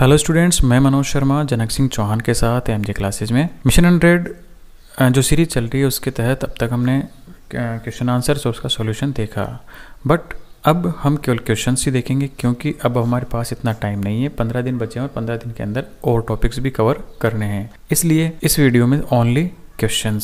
hello students मैं मनोज शर्मा जनक सिंह चौहान के साथ एम क्लासेज में मिशन हंड्रेड जो सीरीज चल रही है उसके तहत अब तक हमने क्वेश्चन आंसर्स और उसका सोल्यूशन देखा बट अब हम केवल क्वेश्चन ही देखेंगे क्योंकि अब हमारे पास इतना टाइम नहीं है पंद्रह दिन बचे हैं और पंद्रह दिन के अंदर और टॉपिक्स भी कवर करने हैं इसलिए इस वीडियो में ओनली क्वेश्चन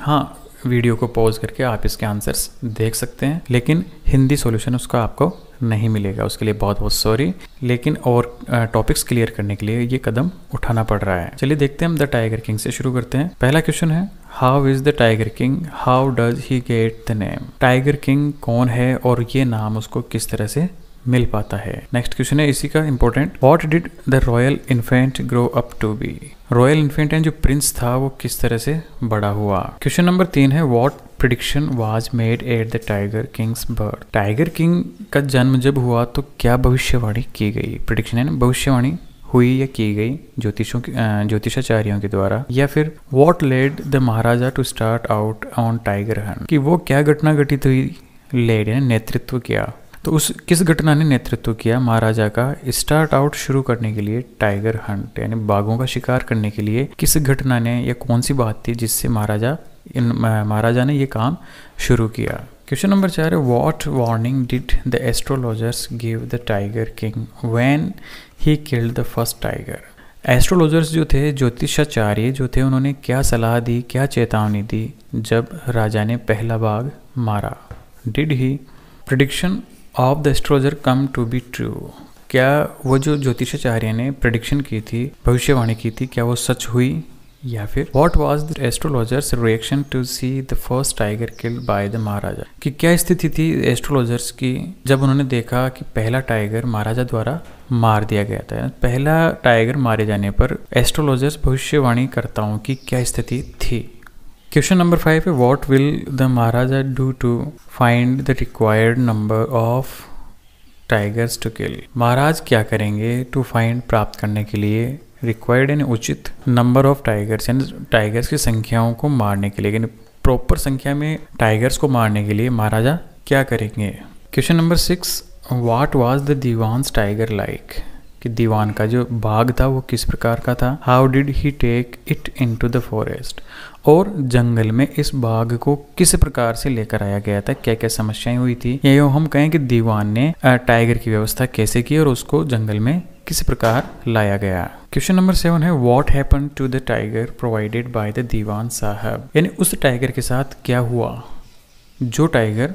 हाँ वीडियो को पॉज करके आप इसके आंसर्स देख सकते हैं लेकिन हिंदी सोल्यूशन उसका आपको नहीं मिलेगा उसके लिए बहुत बहुत सॉरी लेकिन और टॉपिक्स क्लियर करने के लिए ये कदम उठाना पड़ रहा है चलिए देखते हैं हम द टाइगर किंग से शुरू करते हैं पहला क्वेश्चन है how is the tiger king how does he get the name tiger king कौन है और ये नाम उसको किस तरह से मिल पाता है नेक्स्ट क्वेश्चन है इसी का important what did the royal infant grow up to be royal infant and जो प्रिंस था वो किस तरह से बड़ा हुआ क्वेश्चन नंबर तीन है what prediction was made at the tiger king's birth tiger king का जन्म जब हुआ तो क्या भविष्यवाणी की गई प्रडिक्शन है ना भविष्यवाणी हुई या की गई ज्योतिषों की ज्योतिषाचार्यों के द्वारा या फिर what led the Maharaja to start out on tiger hunt कि वो क्या घटना घटित हुई लेड ने नेतृत्व किया तो उस किस घटना ने नेतृत्व किया महाराजा का स्टार्ट आउट शुरू करने के लिए टाइगर हंट यानी बाघों का शिकार करने के लिए किस घटना ने या कौन सी बात थी जिससे महाराजा इन महाराजा ने ये काम शुरू किया क्वेश्चन नंबर चार what warning did the astrologers give the tiger king when he killed the first tiger astrologers जो थे ज्योतिषाचार्य जो थे उन्होंने क्या सलाह दी क्या चेतावनी दी जब राजा ने पहला बाघ मारा did he prediction of the astrologer come to be true क्या वो जो ज्योतिषाचार्य ने प्रडिक्शन की थी भविष्यवाणी की थी क्या वो सच हुई या फिर what was the astrologers reaction to see the first tiger killed by the Maharaja कि क्या स्थिति थी एस्ट्रोलॉजर्स की जब उन्होंने देखा कि पहला टाइगर महाराजा द्वारा मार दिया गया था पहला टाइगर मारे जाने पर एस्ट्रोलॉजर्स भविष्यवाणी करताओं की क्या स्थिति थी क्वेश्चन नंबर फाइव है what will the Maharaja do to find the required number of tigers to kill Maharaj क्या करेंगे टू फाइंड प्राप्त करने के लिए रिक्वायर्ड यानी उचित नंबर ऑफ टाइगर्स यानी टाइगर्स की संख्याओं को मारने के लिए यानी प्रॉपर संख्या में टाइगर्स को मारने के लिए महाराजा क्या करेंगे question number six what was the Dewan's tiger like कि दीवान का जो बाघ था वो किस प्रकार का था how did he take it into the forest और जंगल में इस बाघ को किस प्रकार से लेकर आया गया था क्या क्या समस्याएं हुई थी ये हम कहें कि दीवान ने टाइगर की व्यवस्था कैसे की और उसको जंगल में किस प्रकार लाया गया क्वेश्चन नंबर सेवन है what happen to the tiger provided by the Dewan sahib यानी उस टाइगर के साथ क्या हुआ जो टाइगर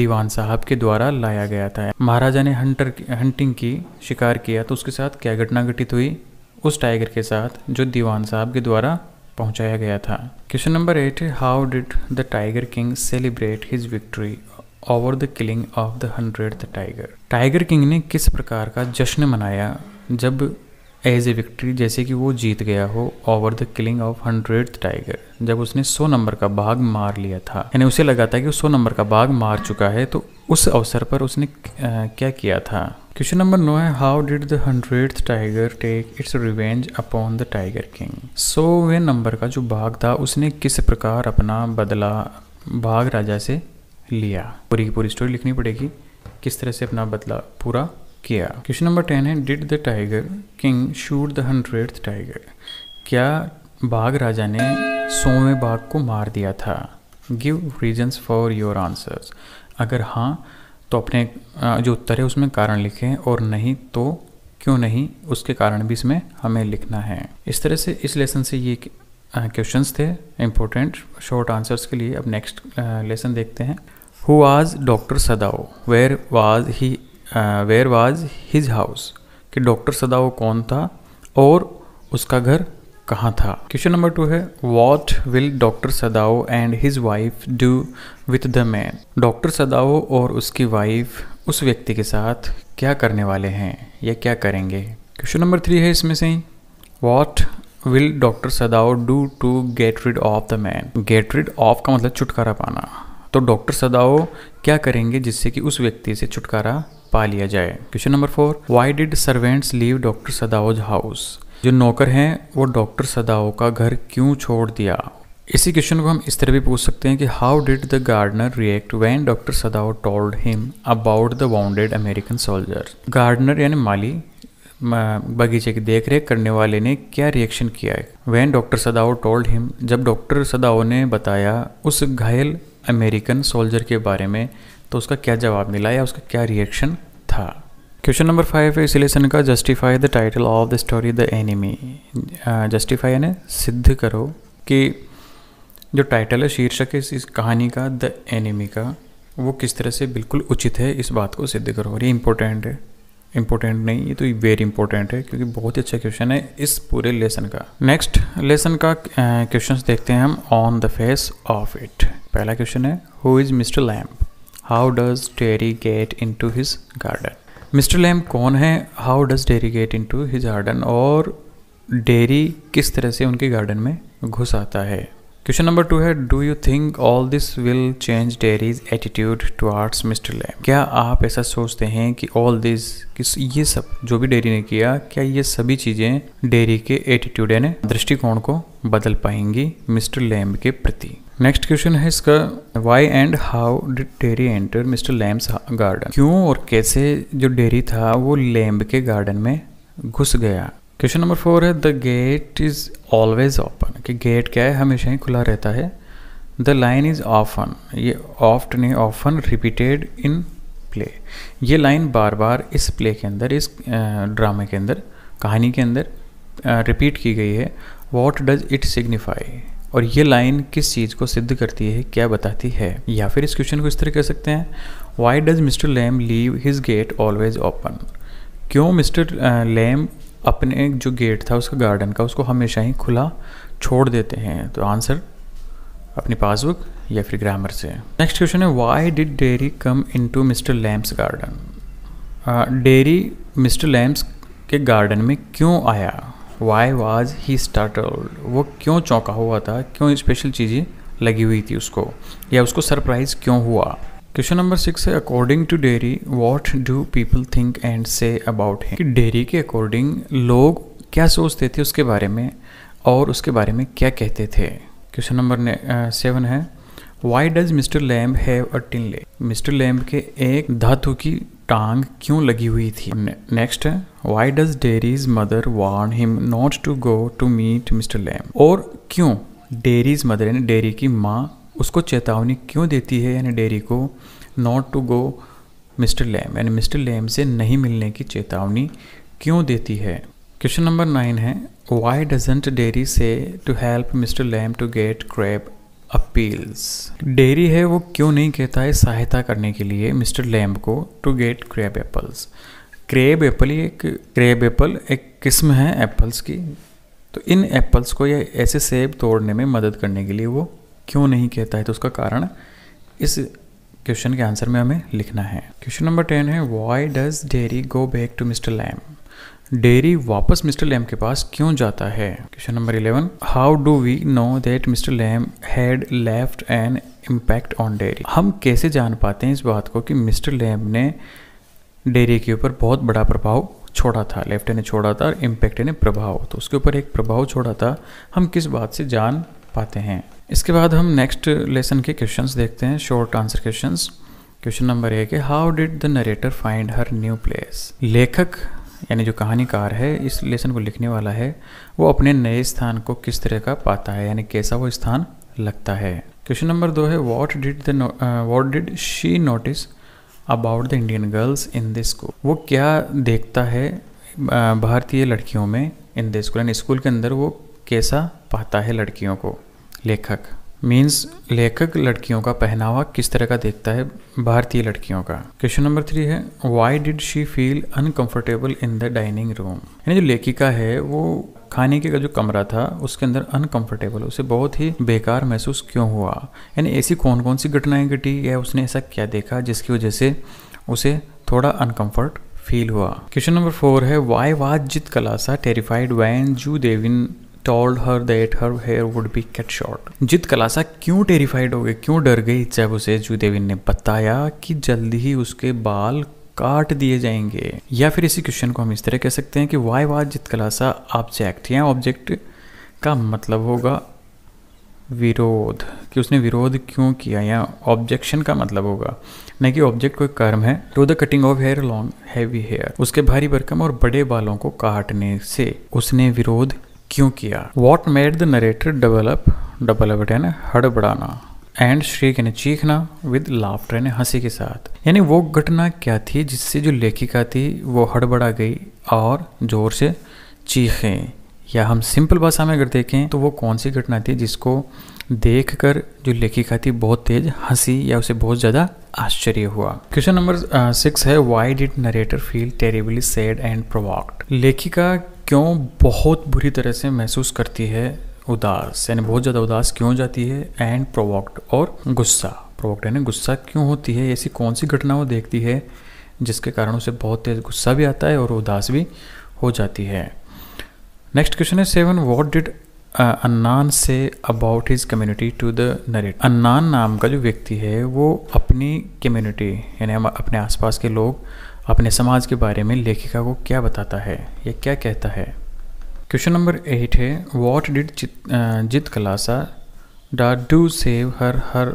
दीवान साहब के द्वारा लाया गया था महाराजा ने हंटर हंटिंग की शिकार किया तो उसके साथ क्या घटना घटित हुई उस टाइगर के साथ जो दीवान साहब के द्वारा पहुंचाया गया था question number eight how did the tiger king celebrate his victory over the killing of the hundred tiger tiger king ने किस प्रकार का जश्न मनाया जब एज ए विक्ट्री जैसे कि वो जीत गया हो over the killing of hundred tiger जब उसने सौ नंबर का बाघ मार लिया था यानी उसे लगा था कि सौ नंबर का बाघ मार चुका है तो उस अवसर पर उसने क्या किया था क्वेश्चन नंबर नो है how did the hundred tiger take its revenge upon the tiger king सोवें नंबर का जो बाघ था उसने किस प्रकार अपना बदला बाघ राजा से लिया पूरी की पूरी स्टोरी लिखनी पड़ेगी किस तरह से अपना बदला पूरा किया क्वेश्चन नंबर टेन है did the tiger king shoot the hundred tiger क्या बाघ राजा ने सोवें बाघ को मार दिया था give reasons for your answers अगर हाँ तो अपने जो उत्तर है उसमें कारण लिखें और नहीं तो क्यों नहीं उसके कारण भी इसमें हमें लिखना है इस तरह से इस लेसन से ये क्वेश्चंस थे इम्पोर्टेंट शॉर्ट आंसर्स के लिए अब नेक्स्ट लेसन देखते हैं who was doctor Sadao where was he where was his house कि डॉक्टर सदाओ कौन था और उसका घर कहाँ था क्वेश्चन नंबर टू है what will doctor Sadao and his wife do with the man doctor Sadao और उसकी वाइफ उस व्यक्ति के साथ क्या करने वाले हैं या क्या करेंगे क्वेश्चन नंबर थ्री है इसमें से what will doctor Sadao do to get rid of the man get rid of का मतलब छुटकारा पाना तो डॉक्टर सदाओ क्या करेंगे जिससे कि उस व्यक्ति से छुटकारा पा लिया जाए question number four why did servants leave doctor Sadao's house जो नौकर हैं वो डॉक्टर सदाओ का घर क्यों छोड़ दिया इसी क्वेश्चन को हम इस तरह भी पूछ सकते हैं कि how did the gardener react when doctor Sadao told him about the wounded American soldier gardener यानी माली बगीचे की देख रेख करने वाले ने क्या रिएक्शन किया है when doctor Sadao told him जब डॉक्टर सदाओ ने बताया उस घायल अमेरिकन सोल्जर के बारे में तो उसका क्या जवाब मिला या उसका क्या रिएक्शन था क्वेश्चन नंबर फाइव है इस लेसन का justify the title of the story the enemy justify यानी सिद्ध करो कि जो टाइटल है शीर्षक है इस, कहानी का द एनिमी का वो किस तरह से बिल्कुल उचित है इस बात को सिद्ध करो और ये इम्पोर्टेंट है इम्पोर्टेंट नहीं ये तो वेरी इंपॉर्टेंट है क्योंकि बहुत ही अच्छा क्वेश्चन है इस पूरे लेसन का नेक्स्ट लेसन का क्वेश्चंस देखते हैं हम on the face of it पहला क्वेश्चन है who is mister Lamb how does Derry get into his garden mister Lamb कौन है how does Derry get into his garden और Derry किस तरह से उनके गार्डन में घुस आता है क्वेश्चन नंबर टू है do you think all this will change Derry's attitude towards mister Lamb क्या आप ऐसा सोचते हैं कि ऑल दिस ये सब जो भी डेरी ने किया क्या ये सभी चीज़ें डेरी के एटीट्यूड यानी दृष्टिकोण को बदल पाएंगी मिस्टर लैम के प्रति नेक्स्ट क्वेश्चन है इसका why and how did Derry enter mister Lamb's garden क्यों और कैसे जो डेरी था वो लैम्ब के गार्डन में घुस गया क्वेश्चन नंबर फोर है the gate is always open कि गेट क्या है हमेशा ही खुला रहता है द लाइन इज़ ऑफन ये ऑफ्ट नहीं ऑफन रिपीटेड इन प्ले ये लाइन बार बार इस प्ले के अंदर इस ड्रामे के अंदर कहानी के अंदर रिपीट की गई है वॉट डज इट सिग्निफाई और ये लाइन किस चीज़ को सिद्ध करती है क्या बताती है या फिर इस क्वेश्चन को इस तरह कह सकते हैं why does mister Lamb leave his gate always open क्यों मिस्टर लैम अपने जो गेट था उसका गार्डन का उसको हमेशा ही खुला छोड़ देते हैं तो आंसर अपनी पासबुक या फिर ग्रामर से नेक्स्ट क्वेश्चन है why did Derry come into mister Lamb's garden Derry mister Lamb's के गार्डन में क्यों आया वाई वाज ही स्टार्टल्ड वो क्यों चौंका हुआ था क्यों स्पेशल चीज़ें लगी हुई थी उसको या उसको सरप्राइज़ क्यों हुआ क्वेश्चन नंबर सिक्स है according to Derry what do people think and say about है डेरी के अकॉर्डिंग लोग क्या सोचते थे उसके बारे में और उसके बारे में क्या कहते थे क्वेश्चन नंबर सेवन है why does mister Lamb have a tin leg mister Lamb के एक धातु की टांग क्यों लगी हुई थी नेक्स्ट है why does Derry's mother warn him not to go to meet mister Lamb और क्यों डेरीज मदर यानी डेरी की माँ उसको चेतावनी क्यों देती है यानी डेरी को not to go mister Lamb यानी मिस्टर लैम से नहीं मिलने की चेतावनी क्यों देती है क्वेश्चन नंबर नाइन है वाई डजेंट डेरी से to help mister Lamb to get crab apples Derry है वो क्यों नहीं कहता है सहायता करने के लिए मिस्टर लैम्ब को to get crab apples crab apple ये एक क्रेब एप्पल एक किस्म है एप्पल्स की तो इन एप्पल्स को या ऐसे सेब तोड़ने में मदद करने के लिए वो क्यों नहीं कहता है तो उसका कारण इस क्वेश्चन के आंसर में हमें लिखना है क्वेश्चन नंबर टेन है why does Derry go back to mister Lamb Derry वापस मिस्टर लैम के पास क्यों जाता है question number eleven how do we know that mister Lamb had left an impact on Derry हम कैसे जान पाते हैं इस बात को कि मिस्टर लैम ने डेरी के ऊपर बहुत बड़ा प्रभाव छोड़ा था लेफ्ट ने छोड़ा था और इम्पैक्ट ने प्रभाव तो उसके ऊपर एक प्रभाव छोड़ा था हम किस बात से जान पाते हैं इसके बाद हम नेक्स्ट लेसन के क्वेश्चंस देखते हैं short answer questions question number एक है how did the narrator find her new place लेखक यानी जो कहानीकार है इस लेसन को लिखने वाला है वो अपने नए स्थान को किस तरह का पाता है यानी कैसा वो स्थान लगता है क्वेश्चन नंबर दो है what did the what did she notice about the Indian girls in this school वो क्या देखता है uh, भारतीय लड़कियों में इन द स्कूल यानी स्कूल के अंदर वो कैसा पाता है लड़कियों को लेखक मीन्स लेखक लड़कियों का पहनावा किस तरह का देखता है भारतीय लड़कियों का क्वेश्चन नंबर थ्री है why did she feel uncomfortable in the dining room यानी जो लेखिका है वो खाने के का जो कमरा था उसके अंदर अनकंफर्टेबल उसे बहुत ही बेकार महसूस क्यों हुआ यानी ऐसी कौन कौन सी घटनाएं घटी या उसने ऐसा क्या देखा जिसकी वजह से उसे थोड़ा अनकंफर्ट फील हुआ क्वेश्चन नंबर फोर है why was Zitkala Sa terrified when Judewin told her that her hair would be cut short Zitkala Sa क्यों टेरिफाइड हो गई क्यों डर गई जब उसे जूदेविन ने बताया कि जल्दी ही उसके बाल काट दिए जाएंगे या फिर इसी क्वेश्चन को हम इस तरह कह सकते हैं कि वाई वाज जित कलासा ऑब्जेक्ट या ऑब्जेक्ट का मतलब होगा विरोध कि उसने विरोध क्यों किया या ऑब्जेक्शन का मतलब होगा न कि ऑब्जेक्ट कोई कर्म है to the cutting of hair long heavy hair उसके भारी बरकम और बड़े बालों को काटने से उसने विरोध क्यों किया what made the narrator develop double हड़बड़ाना एंड श्री के ने चीखना विद लाफ्टर यानी हंसी के साथ यानी वो घटना क्या थी जिससे जो लेखिका थी वो हड़बड़ा गई और जोर से चीखें या हम सिंपल भाषा में अगर देखें तो वो कौन सी घटना थी जिसको देख कर जो लेखिका थी बहुत तेज हंसी या उसे बहुत ज़्यादा आश्चर्य हुआ क्वेश्चन नंबर सिक्स है why did narrator feel terribly sad and provoked लेखिका क्यों बहुत बुरी तरह से महसूस करती है उदास यानी बहुत ज़्यादा उदास क्यों हो जाती है एंड प्रोवोक्ड और गुस्सा प्रोवोक्ड यानी गुस्सा क्यों होती है ऐसी कौन सी घटना वो देखती है जिसके कारण उसे बहुत तेज़ गुस्सा भी आता है और उदास भी हो जाती है नेक्स्ट क्वेश्चन है seven what did Annan say about his community to the narrate Annan नाम का जो व्यक्ति है वो अपनी कम्युनिटी यानी हम अपने आसपास के लोग अपने समाज के बारे में लेखिका को क्या बताता है या क्या कहता है क्वेश्चन नंबर एट है वॉट डिड जित कलासा डा do save her her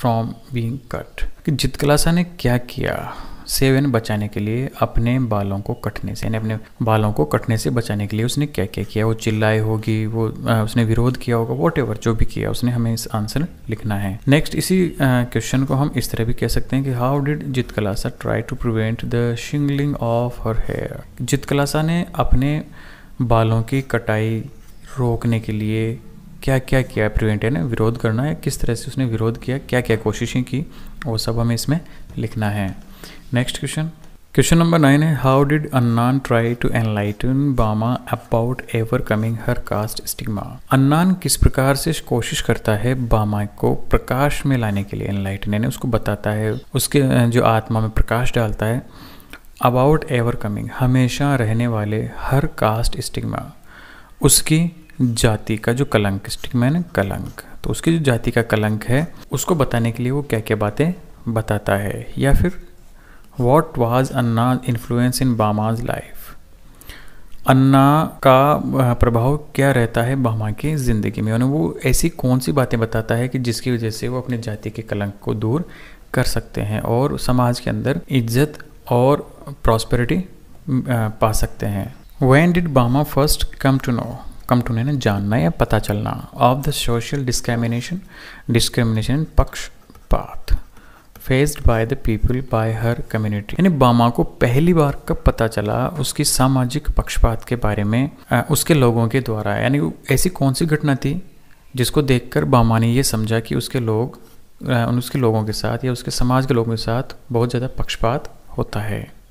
from being cut कि जित कलासा ने क्या किया सेव बचाने के लिए अपने बालों को कटने से यानी अपने बालों को कटने से बचाने के लिए उसने क्या क्या किया वो चिल्लाए होगी वो आ, उसने विरोध किया होगा वॉट एवर जो भी किया उसने हमें इस आंसर लिखना है नेक्स्ट इसी क्वेश्चन को हम इस तरह भी कह सकते हैं कि हाउ डिड जित Zitkala Sa try to prevent the shingling of her hair Zitkala Sa ने अपने बालों की कटाई रोकने के लिए क्या क्या किया प्रिवेंट है ना विरोध करना है किस तरह से उसने विरोध किया क्या क्या कोशिशें की वो सब हमें इसमें लिखना है next question question number nine है how did Annan try to enlighten Bama about ever coming her caste stigma Annan किस प्रकार से कोशिश करता है बामा को प्रकाश में लाने के लिए एनलाइटन यानी उसको बताता है उसके जो आत्मा में प्रकाश डालता है अबाउट एवर कमिंग हमेशा रहने वाले हर कास्ट स्टिग्मा उसकी जाति का जो कलंक स्टिग्मा है कलंक तो उसकी जो जाति का कलंक है उसको बताने के लिए वो क्या क्या बातें बताता है या फिर what was Anna influence in Bama's life Anna का प्रभाव क्या रहता है बामा की ज़िंदगी में उन्हें वो ऐसी कौन सी बातें बताता है कि जिसकी वजह से वो अपने जाति के कलंक को दूर कर सकते हैं और समाज के अंदर इज्जत और प्रॉस्पेरिटी पा सकते हैं when did Bama first come to know come to know जानना या पता चलना of the social discrimination discrimination path faced by the people by her community यानी बामा को पहली बार कब पता चला उसकी सामाजिक पक्षपात के बारे में उसके लोगों के द्वारा यानी ऐसी कौन सी घटना थी जिसको देखकर बामा ने ये समझा कि उसके लोग उसके लोगों के साथ या उसके समाज के लोगों के साथ बहुत ज़्यादा पक्षपात होता है